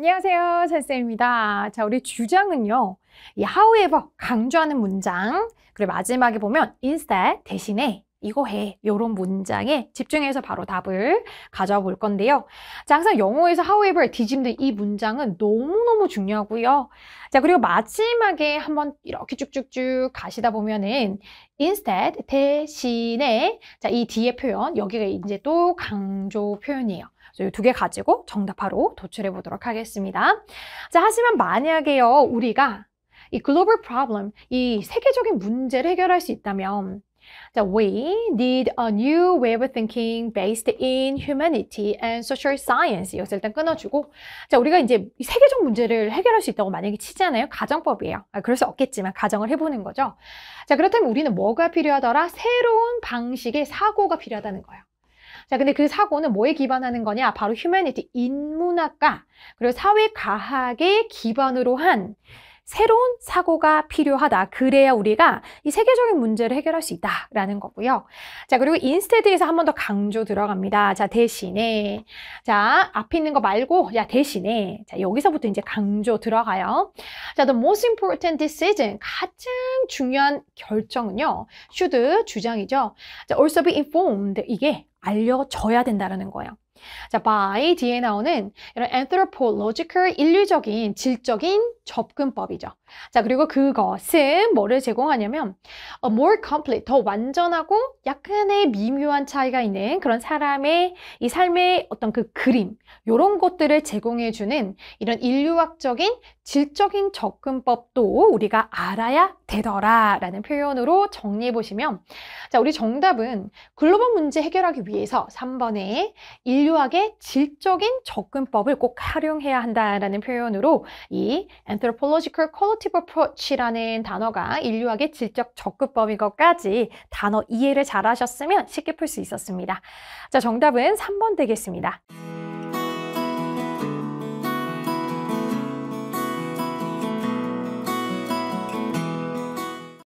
안녕하세요. 셀쌤입니다. 자, 우리 주장은요. 이 however 강조하는 문장. 그리고 마지막에 보면 instead 대신에 이거 해. 이런 문장에 집중해서 바로 답을 가져볼 건데요. 자, 항상 영어에서 however, 뒤집는 이 문장은 너무너무 중요하고요. 자, 그리고 마지막에 한번 이렇게 쭉쭉쭉 가시다 보면은 instead, 대신에 자, 이 뒤에 표현, 여기가 이제 또 강조 표현이에요. 이 두 개 가지고 정답 바로 도출해 보도록 하겠습니다. 자, 하지만 만약에요, 우리가 이 글로벌 프로블럼, 이 세계적인 문제를 해결할 수 있다면 자, we need a new way of thinking based in humanity and social science. 이기서 일단 끊어주고, 자, 우리가 이제 세계적 문제를 해결할 수 있다고 만약에 치잖아요. 가정법이에요. 아, 그럴 수 없겠지만 가정을 해보는 거죠. 자, 그렇다면 우리는 뭐가 필요하더라? 새로운 방식의 사고가 필요하다는 거예요. 자, 근데 그 사고는 뭐에 기반하는 거냐? 바로 humanity, 인문학과 그리고 사회과학의 기반으로 한 새로운 사고가 필요하다. 그래야 우리가 이 세계적인 문제를 해결할 수 있다라는 거고요. 자, 그리고 인스테드에서 한 번 더 강조 들어갑니다. 자, 대신에 자, 앞에 있는 거 말고 야, 대신에 자, 여기서부터 이제 강조 들어가요. 자, the most important decision 가장 중요한 결정은요. should 주장이죠. 자, also be informed 이게 알려져야 된다는 거예요. 자, by 뒤에 나오는 이런 anthropological 인류적인 질적인 접근법이죠. 자, 그리고 그것은 뭐를 제공하냐면 a more complete, 더 완전하고 약간의 미묘한 차이가 있는 그런 사람의 이 삶의 어떤 그 그림, 이런 것들을 제공해 주는 이런 인류학적인 질적인 접근법도 우리가 알아야 되더라라는 표현으로 정리해 보시면 자, 우리 정답은 글로벌 문제 해결하기 위해 위해서 3번에 인류학의 질적인 접근법을 꼭 활용해야 한다라는 표현으로 이 anthropological qualitative approach라는 단어가 인류학의 질적 접근법인 것까지 단어 이해를 잘 하셨으면 쉽게 풀 수 있었습니다. 자, 정답은 3번 되겠습니다.